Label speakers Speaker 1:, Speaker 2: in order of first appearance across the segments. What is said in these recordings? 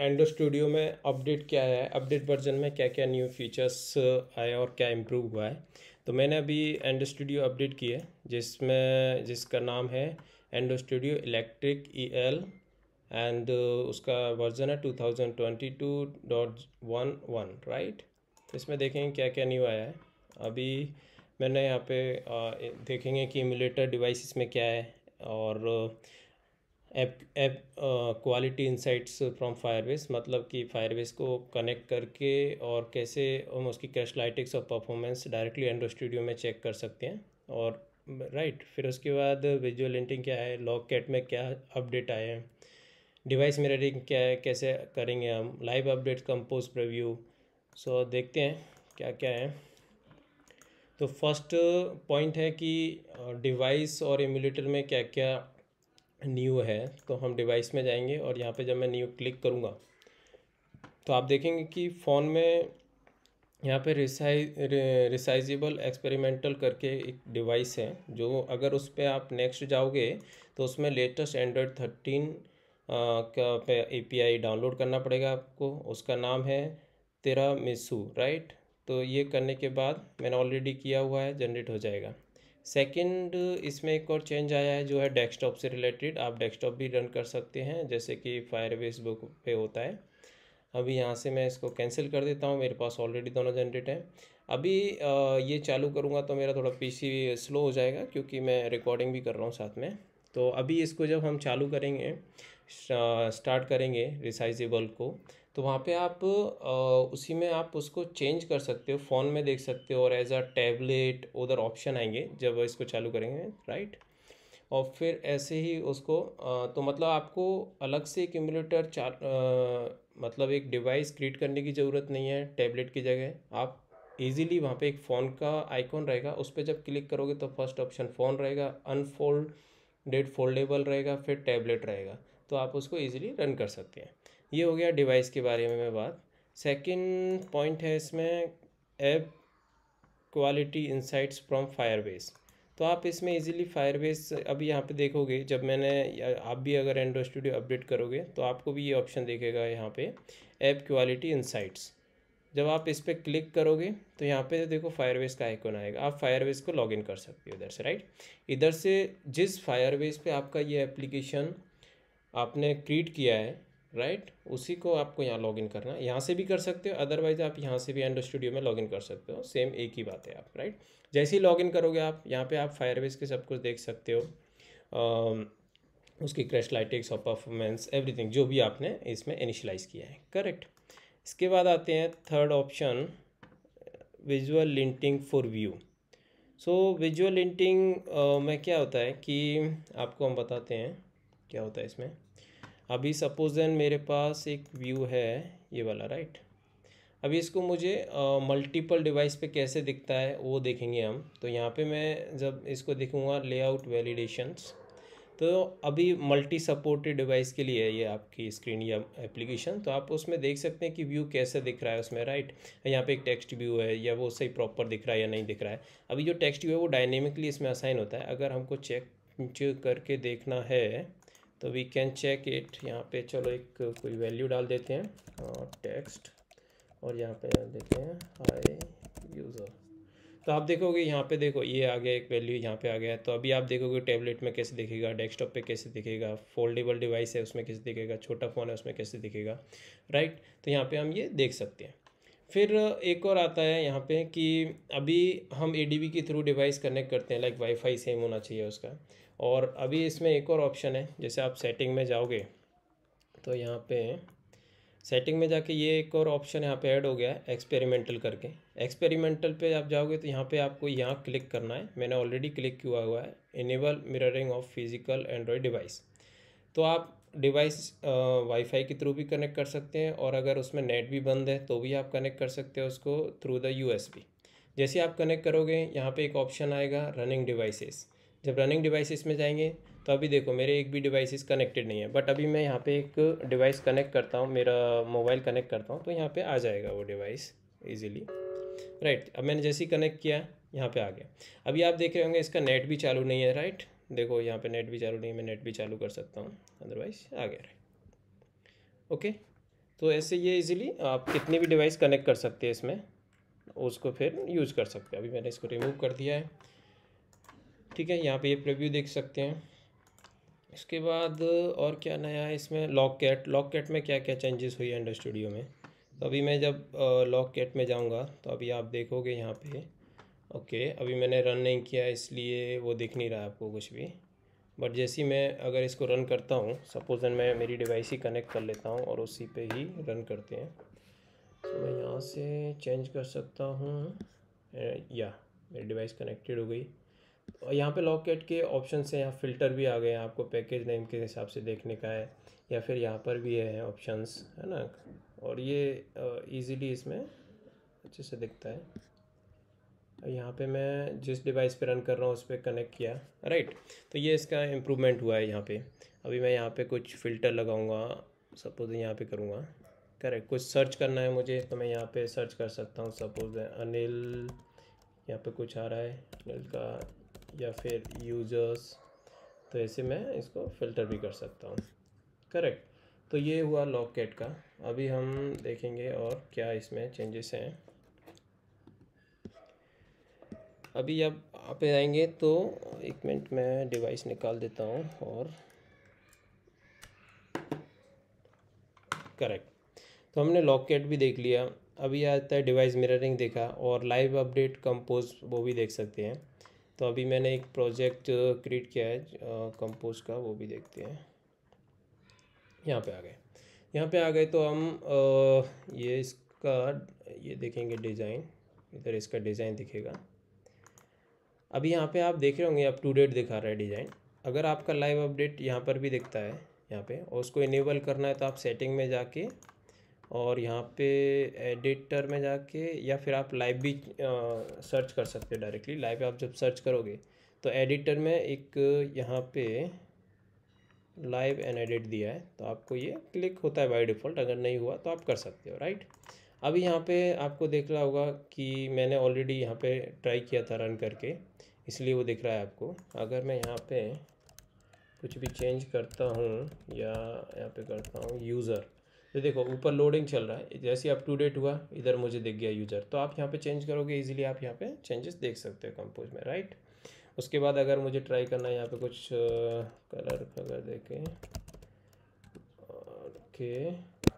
Speaker 1: Andrew studio में update क्या आया है अपडेट वर्जन में क्या क्या न्यू फीचर्स uh, आए और क्या इम्प्रूव हुआ है तो मैंने अभी एंडो स्टूडियो अपडेट किया है जिसमें जिसका नाम है Android studio electric eel and उसका वर्जन है two thousand twenty two dot one one right इसमें देखेंगे क्या क्या न्यू आया है अभी मैंने यहाँ पे uh, देखेंगे कि इमुलेटर डिवाइस में क्या है और uh, app app quality insights from Firebase मतलब कि फायरबेस को कनेक्ट करके और कैसे हम उसकी लाइटिक्स और परफॉर्मेंस डायरेक्टली एंड्रो स्टूडियो में चेक कर सकते हैं और राइट right, फिर उसके बाद विजुअल एंटिंग क्या है लॉक कैट में क्या अपडेट आए हैं डिवाइस मिररिंग क्या है कैसे करेंगे हम live update compose preview so देखते हैं क्या क्या है तो फर्स्ट पॉइंट है कि डिवाइस और इम्यूलेटर में क्या क्या न्यू है तो हम डिवाइस में जाएंगे और यहाँ पे जब मैं न्यू क्लिक करूँगा तो आप देखेंगे कि फ़ोन में यहाँ पे रिसाइज रिसाइजेबल एक्सपेरिमेंटल करके एक डिवाइस है जो अगर उस पर आप नेक्स्ट जाओगे तो उसमें लेटेस्ट एंड्रॉयड थर्टीन का पे एपीआई डाउनलोड करना पड़ेगा आपको उसका नाम है तेरा मिसू राइट तो ये करने के बाद मैंने ऑलरेडी किया हुआ है जनरेट हो जाएगा सेकंड इसमें एक और चेंज आया है जो है डेस्कटॉप से रिलेटेड आप डेस्कटॉप भी रन कर सकते हैं जैसे कि फायरबेस बुक पे होता है अभी यहाँ से मैं इसको कैंसिल कर देता हूँ मेरे पास ऑलरेडी दोनों जनरेट हैं अभी ये चालू करूँगा तो मेरा थोड़ा पी स्लो हो जाएगा क्योंकि मैं रिकॉर्डिंग भी कर रहा हूँ साथ में तो अभी इसको जब हम चालू करेंगे स्टार्ट करेंगे रिसाइजेबल को तो वहाँ पे आप उसी में आप उसको चेंज कर सकते हो फ़ोन में देख सकते हो और एज अ टैबलेट उधर ऑप्शन आएंगे जब इसको चालू करेंगे राइट और फिर ऐसे ही उसको तो मतलब आपको अलग से क्यूमुलेटर चार मतलब एक डिवाइस क्रिएट करने की ज़रूरत नहीं है टैबलेट की जगह आप इजीली वहाँ पे एक फ़ोन का आइकॉन रहेगा उस पर जब क्लिक करोगे तो फर्स्ट ऑप्शन फ़ोन रहेगा अनफोल्ड डेट फोल्डेबल रहेगा फिर टैबलेट रहेगा तो आप उसको ईजिली रन कर सकते हैं ये हो गया डिवाइस के बारे में मैं बात सेकेंड पॉइंट है इसमें app quality insights from Firebase तो आप इसमें इजीली फायरबेस अभी यहाँ पे देखोगे जब मैंने आप भी अगर एंड्रॉय स्टूडियो अपडेट करोगे तो आपको भी ये ऑप्शन देखेगा यहाँ पे ऐप क्वालिटी इंसाइट्स जब आप इस पर क्लिक करोगे तो यहाँ पे देखो फायरबेस का आइकन आएगा आप फायरबेस को लॉगिन कर सकते हो इधर से राइट इधर से जिस फायरबेस पे आपका ये एप्लीकेशन आपने क्रिएट किया है राइट right? उसी को आपको यहाँ लॉगिन करना है यहाँ से भी कर सकते हो अदरवाइज आप यहाँ से भी एंडो स्टूडियो में लॉगिन कर सकते हो सेम एक ही बात है आप राइट right? जैसे ही लॉगिन करोगे आप यहाँ पे आप फायरबेस के सब कुछ देख सकते हो आ, उसकी क्रैश लाइटिक्स और परफॉर्मेंस एवरीथिंग जो भी आपने इसमें इनिशलाइज किया है करेक्ट इसके बाद आते हैं third option visual linting for view so visual linting में क्या होता है कि आपको हम बताते हैं क्या होता है इसमें अभी सपोज देन मेरे पास एक व्यू है ये वाला राइट अभी इसको मुझे मल्टीपल डिवाइस पे कैसे दिखता है वो देखेंगे हम तो यहाँ पे मैं जब इसको देखूँगा लेआउट वैलिडेशंस तो अभी मल्टी सपोर्टेड डिवाइस के लिए है ये आपकी स्क्रीन या एप्लीकेशन तो आप उसमें देख सकते हैं कि व्यू कैसे दिख रहा है उसमें राइट यहाँ पे एक टेक्स्ट व्यू है या वो सही प्रॉपर दिख रहा है या नहीं दिख रहा है अभी जो टेक्स्ट व्यू है वो डायनेमिकली इसमें असाइन होता है अगर हमको चेक करके देखना है तो वी कैन चेक इट यहाँ पे चलो एक कोई वैल्यू डाल देते हैं टेक्स्ट और यहाँ पे डाल देते हैं हाई यूज़र तो आप देखोगे यहाँ पे देखो ये आ गया एक वैल्यू यहाँ पे आ गया तो अभी आप देखोगे टैबलेट में कैसे दिखेगा डेस्कटॉप पे कैसे दिखेगा फोल्डेबल डिवाइस है उसमें कैसे दिखेगा छोटा फ़ोन है उसमें कैसे दिखेगा राइट तो यहाँ पर हम ये देख सकते हैं फिर एक और आता है यहाँ पे कि अभी हम ए के थ्रू डिवाइस कनेक्ट करते हैं लाइक वाईफाई सेम होना चाहिए उसका और अभी इसमें एक और ऑप्शन है जैसे आप सेटिंग में जाओगे तो यहाँ पे सेटिंग में जाके ये एक और ऑप्शन यहाँ पे ऐड हो गया है एक्सपेरिमेंटल करके एक्सपेरिमेंटल पे आप जाओगे तो यहाँ पे आपको यहाँ क्लिक करना है मैंने ऑलरेडी क्लिक किया हुआ है enable mirroring of physical Android device तो आप डिवाइस वाईफाई के थ्रू भी कनेक्ट कर सकते हैं और अगर उसमें नेट भी बंद है तो भी आप कनेक्ट कर सकते हैं उसको थ्रू द यू जैसे आप कनेक्ट करोगे यहाँ पे एक ऑप्शन आएगा रनिंग डिवाइसेस जब रनिंग डिवाइसेस में जाएंगे तो अभी देखो मेरे एक भी डिवाइसेस कनेक्टेड नहीं है बट अभी मैं यहाँ पे एक डिवाइस कनेक्ट करता हूँ मेरा मोबाइल कनेक्ट करता हूँ तो यहाँ पे आ जाएगा वो डिवाइस इजीली राइट अब मैंने जैसे ही कनेक्ट किया यहाँ पे आ गया अभी आप देख रहे होंगे इसका नेट भी चालू नहीं है राइट देखो यहाँ पे नेट भी चालू नहीं है मैं नेट भी चालू कर सकता हूँ अदरवाइज आ गया रहे ओके तो ऐसे ये इजीली आप कितनी भी डिवाइस कनेक्ट कर सकते हैं इसमें उसको फिर यूज़ कर सकते हैं अभी मैंने इसको रिमूव कर दिया है ठीक है यहाँ पे ये प्रीव्यू देख सकते हैं इसके बाद और क्या नया है इसमें लॉक कैट लॉक कैट में क्या क्या चेंजेस हुई है अंडर स्टूडियो में तो अभी मैं जब लॉक कैट में जाऊँगा तो अभी आप देखोगे यहाँ पर ओके अभी मैंने रन नहीं किया इसलिए वो दिख नहीं रहा आपको कुछ भी बट जैसे मैं अगर इसको रन करता हूँ सपोज मैं मेरी डिवाइस ही कनेक्ट कर लेता हूँ और उसी पे ही रन करते हैं तो मैं यहाँ से चेंज कर सकता हूँ या मेरी डिवाइस कनेक्टेड हो गई और यहाँ पे लॉकेट के ऑप्शन से यहाँ फ़िल्टर भी आ गए हैं आपको पैकेज नेम के हिसाब से देखने का है या फिर यहाँ पर भी है ऑप्शंस है ना और ये ईज़िली इसमें अच्छे से दिखता है तो यहाँ पे मैं जिस डिवाइस पे रन कर रहा हूँ उस पर कनेक्ट किया राइट तो ये इसका इम्प्रूवमेंट हुआ है यहाँ पे अभी मैं यहाँ पे कुछ फ़िल्टर लगाऊंगा सपोज़ यहाँ पे करूँगा करेक्ट कुछ सर्च करना है मुझे तो मैं यहाँ पे सर्च कर सकता हूँ सपोज़ अनिल यहाँ पे कुछ आ रहा है अनिल का या फिर यूजर्स तो ऐसे मैं इसको फ़िल्टर भी कर सकता हूँ करेक्ट तो ये हुआ लॉकेट का अभी हम देखेंगे और क्या इसमें चेंजेस हैं अभी आप आएंगे तो एक मिनट मैं डिवाइस निकाल देता हूँ और करेक्ट तो हमने लॉकेट भी देख लिया अभी आता है डिवाइस मिररिंग देखा और लाइव अपडेट कंपोज वो भी देख सकते हैं तो अभी मैंने एक प्रोजेक्ट क्रिएट किया है कंपोज का वो भी देखते हैं यहाँ पे आ गए यहाँ पे आ गए तो हम आ, ये इसका ये देखेंगे डिज़ाइन इधर इसका डिज़ाइन दिखेगा अभी यहाँ पे आप देख रहे होंगे अप टू डेट दिखा रहा है डिज़ाइन अगर आपका लाइव अपडेट यहाँ पर भी दिखता है यहाँ पे और उसको इनेबल करना है तो आप सेटिंग में जाके और यहाँ पे एडिटर में जाके या फिर आप लाइव भी आ, सर्च कर सकते हो डायरेक्टली लाइव आप जब सर्च करोगे तो एडिटर में एक यहाँ पे लाइव एंड एडिट दिया है तो आपको ये क्लिक होता है बाय डिफ़ॉल्ट अगर नहीं हुआ तो आप कर सकते हो राइट अभी यहाँ पे आपको देख रहा होगा कि मैंने ऑलरेडी यहाँ पे ट्राई किया था रन करके इसलिए वो दिख रहा है आपको अगर मैं यहाँ पे कुछ भी चेंज करता हूँ या यहाँ पे करता हूँ यूज़र तो देखो ऊपर लोडिंग चल रहा है जैसे आप टू डेट हुआ इधर मुझे दिख गया यूज़र तो आप यहाँ पर चेंज करोगे ईजिली आप यहाँ पर चेंजेस देख सकते हो कंपोज में राइट उसके बाद अगर मुझे ट्राई करना है यहाँ पर कुछ कलर uh, कलर देखें ओके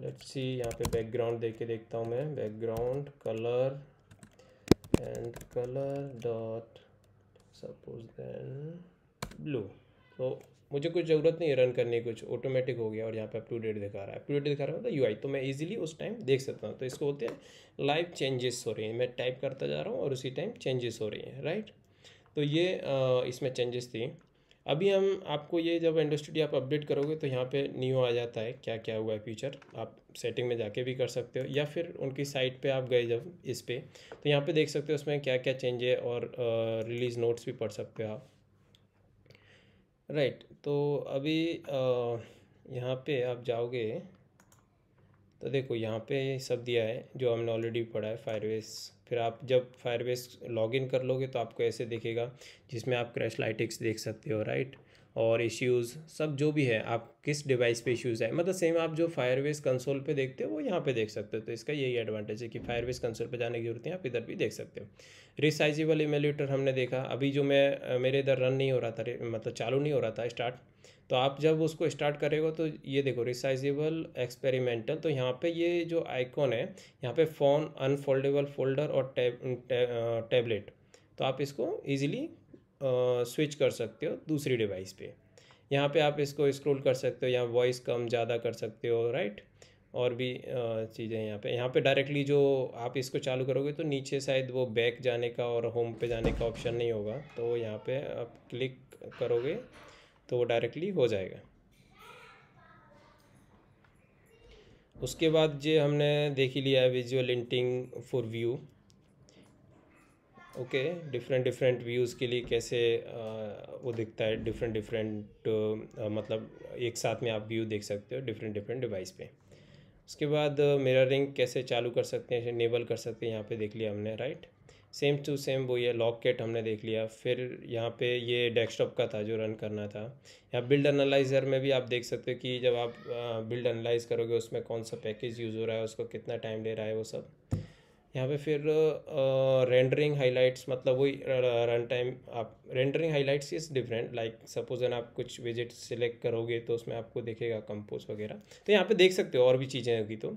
Speaker 1: लेट्स सी यहाँ पे बैकग्राउंड देख के देखता हूँ मैं background colour and colour dot suppose then blue तो मुझे कुछ ज़रूरत नहीं है रन करने कुछ ऑटोमेटिक हो गया और यहाँ पे अप टू डेट दिखा रहा है अप टू डेट दिखा रहा है है मतलब यू तो मैं इजीली उस टाइम देख सकता हूँ तो इसको होते हैं लाइव चेंजेस हो रही हैं मैं टाइप करता जा रहा हूँ और उसी टाइम चेंजेस हो रही हैं राइट तो ये आ, इसमें चेंजेस थी अभी हम आपको ये जब इंडस्ट्री आप अपडेट करोगे तो यहाँ पे न्यू आ जाता है क्या क्या हुआ है फीचर आप सेटिंग में जाके भी कर सकते हो या फिर उनकी साइट पे आप गए जब इस पर तो यहाँ पे देख सकते हो उसमें क्या क्या चेंज है और रिलीज़ नोट्स भी पढ़ सकते हो आप राइट तो अभी यहाँ पे आप जाओगे तो देखो यहाँ पे सब दिया है जो हमने ऑलरेडी पढ़ा है फायरवेस फिर आप जब फायरबेस लॉगिन कर लोगे तो आपको ऐसे देखेगा जिसमें आप क्रैश लाइटिक्स देख सकते हो राइट और इश्यूज़ सब जो भी है आप किस डिवाइस पे इश्यूज़ है मतलब सेम आप जो फायरबेस कंसोल पे देखते हो वो यहाँ पे देख सकते हो तो इसका यही एडवांटेज है कि फायरबेस कंसोल पे जाने की जरूरत है आप इधर भी देख सकते हो रिसाइजेबल इमेल्यूटर हमने देखा अभी जो मैं मेरे इधर रन नहीं हो रहा था मतलब चालू नहीं हो रहा था स्टार्ट तो आप जब उसको स्टार्ट करेगा तो ये देखो रिसाइजेबल एक्सपेरिमेंटल तो यहाँ पे ये जो आइकॉन है यहाँ पे फ़ोन अनफोल्डेबल फोल्डर और टैबलेट टे, टे, तो आप इसको ईजिली स्विच कर सकते हो दूसरी डिवाइस पे यहाँ पे आप इसको स्क्रॉल कर सकते हो यहाँ वॉइस कम ज़्यादा कर सकते हो राइट और भी चीज़ें यहाँ पे यहाँ पे डायरेक्टली जो आप इसको चालू करोगे तो नीचे शायद वो बैक जाने का और होम पे जाने का ऑप्शन नहीं होगा तो यहाँ पे आप क्लिक करोगे तो वो डायरेक्टली हो जाएगा उसके बाद जो हमने देख ही लिया है visual linting for view okay different different views के लिए कैसे वो दिखता है डिफरेंट डिफरेंट मतलब एक साथ में आप व्यू देख सकते हो डिफरेंट डिफरेंट डिवाइस पे उसके बाद मिररिंग कैसे चालू कर सकते हैं नेबल कर सकते हैं यहाँ पे देख लिया हमने राइट सेम टू सेम वो ये लॉक केट हमने देख लिया फिर यहाँ पे ये डेस्कटॉप का था जो रन करना था यहाँ बिल्ड एनालाइज़र में भी आप देख सकते हो कि जब आप बिल्ड एनालाइज करोगे उसमें कौन सा पैकेज यूज़ हो रहा है उसको कितना टाइम ले रहा है वो सब यहाँ पे फिर रेंडरिंग हाईलाइट्स मतलब वही रन टाइम आप rendering highlights is different like suppose an आप कुछ विजिट सिलेक्ट करोगे तो उसमें आपको देखेगा कंपोज वगैरह तो यहाँ पे देख सकते हो और भी चीज़ें होगी तो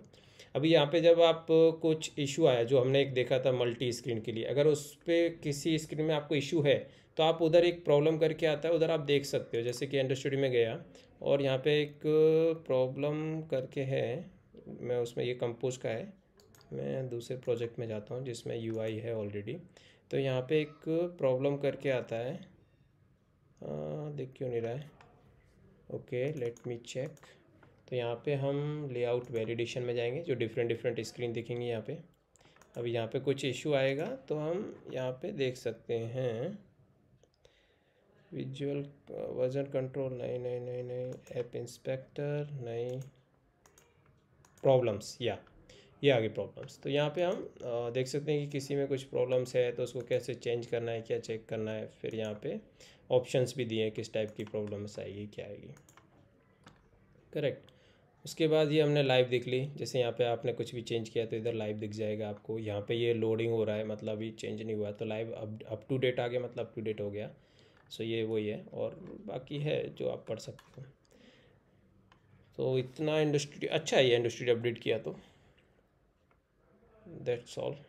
Speaker 1: अभी यहाँ पे जब आप कुछ इशू आया जो हमने एक देखा था मल्टी स्क्रीन के लिए अगर उस पर किसी स्क्रीन में आपको इशू है तो आप उधर एक प्रॉब्लम करके आता है उधर आप देख सकते हो जैसे कि इंडस्ट्री में गया और यहाँ पे एक प्रॉब्लम करके है मैं उसमें ये कंपोज का है मैं दूसरे प्रोजेक्ट में जाता हूँ जिसमें यू है ऑलरेडी तो यहाँ पर एक प्रॉब्लम करके आता है आ, देख क्यों नहीं रहा है ओके लेट मी चेक तो यहाँ पे हम लेआउट वैलिडेशन में जाएंगे जो डिफरेंट डिफरेंट स्क्रीन दिखेंगे यहाँ पे अब यहाँ पे कुछ इशू आएगा तो हम यहाँ पे देख सकते हैं विजुअल वर्जन कंट्रोल नहीं नहीं नहीं नहीं ऐप इंस्पेक्टर नहीं प्रॉब्लम्स या ये आगे प्रॉब्लम्स तो यहाँ पे हम देख सकते हैं कि किसी में कुछ प्रॉब्लम्स है तो उसको कैसे चेंज करना है क्या चेक करना है फिर यहाँ पे ऑप्शंस भी दिए हैं किस टाइप की प्रॉब्लम्स आएगी क्या आएगी करेक्ट उसके बाद ये हमने लाइव देख ली जैसे यहाँ पे आपने कुछ भी चेंज किया तो इधर लाइव दिख जाएगा आपको यहाँ पे ये लोडिंग हो रहा है मतलब अभी चेंज नहीं हुआ तो live up up to date आ गया मतलब अप टू डेट हो गया सो ये वही है और बाकी है जो आप पढ़ सकते हो तो इतना इंडस्ट्री अच्छा है ये इंडस्ट्री अपडेट किया तो दैट्स ऑल